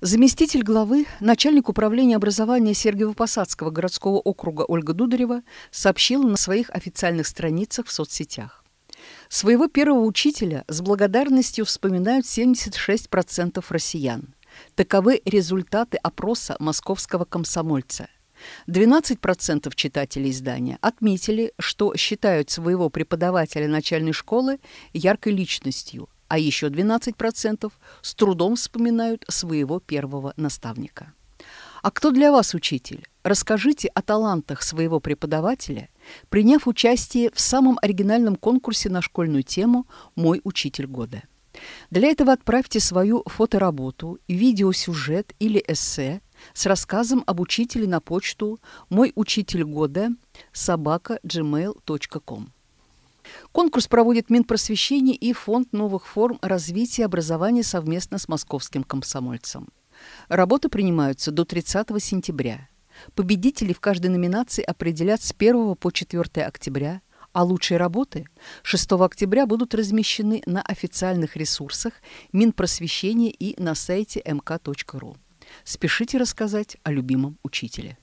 Заместитель главы, начальник управления образования Сергиево-Посадского городского округа Ольга Дударева сообщила на своих официальных страницах в соцсетях. Своего первого учителя с благодарностью вспоминают 76% россиян. Таковы результаты опроса московского комсомольца. 12% читателей издания отметили, что считают своего преподавателя начальной школы яркой личностью – а еще 12% с трудом вспоминают своего первого наставника. А кто для вас учитель? Расскажите о талантах своего преподавателя, приняв участие в самом оригинальном конкурсе на школьную тему «Мой учитель года». Для этого отправьте свою фотоработу, видеосюжет или эссе с рассказом об учителе на почту «Мой учитель года» собака gmail.com. Конкурс проводит Минпросвещение и Фонд новых форм развития образования совместно с московским комсомольцем. Работы принимаются до 30 сентября. Победители в каждой номинации определят с 1 по 4 октября, а лучшие работы 6 октября будут размещены на официальных ресурсах Минпросвещения и на сайте mk.ru. Спешите рассказать о любимом учителе.